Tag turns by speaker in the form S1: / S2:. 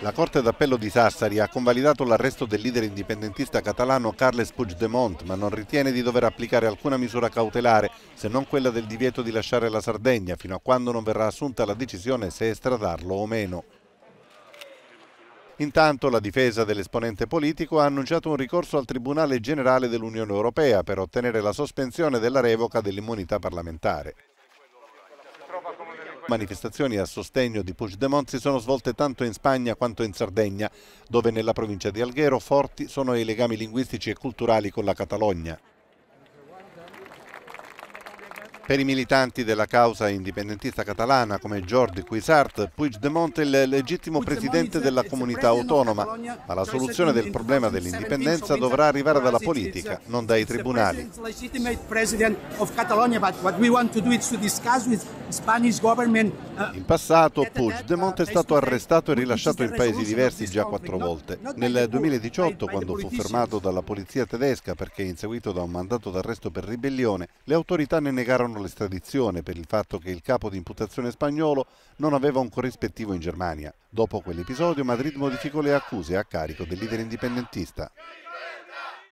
S1: La Corte d'Appello di Sassari ha convalidato l'arresto del leader indipendentista catalano Carles Puigdemont, ma non ritiene di dover applicare alcuna misura cautelare, se non quella del divieto di lasciare la Sardegna, fino a quando non verrà assunta la decisione se estradarlo o meno. Intanto la difesa dell'esponente politico ha annunciato un ricorso al Tribunale Generale dell'Unione Europea per ottenere la sospensione della revoca dell'immunità parlamentare. Manifestazioni a sostegno di Puigdemont si sono svolte tanto in Spagna quanto in Sardegna, dove nella provincia di Alghero forti sono i legami linguistici e culturali con la Catalogna. Per i militanti della causa indipendentista catalana come Jordi Cuisart, Puigdemont è il legittimo presidente della comunità autonoma, ma la cioè, soluzione del problema dell'indipendenza dovrà arrivare dalla politica, non dai tribunali. Uh, in passato uh, Puigdemont è uh, stato arrestato e rilasciato in paesi diversi già quattro volte. Nel 2018, quando fu fermato dalla polizia tedesca perché inseguito da un mandato d'arresto per ribellione, le autorità ne negarono rifiutarono l'estradizione per il fatto che il capo di imputazione spagnolo non aveva un corrispettivo in Germania. Dopo quell'episodio Madrid modificò le accuse a carico del leader indipendentista.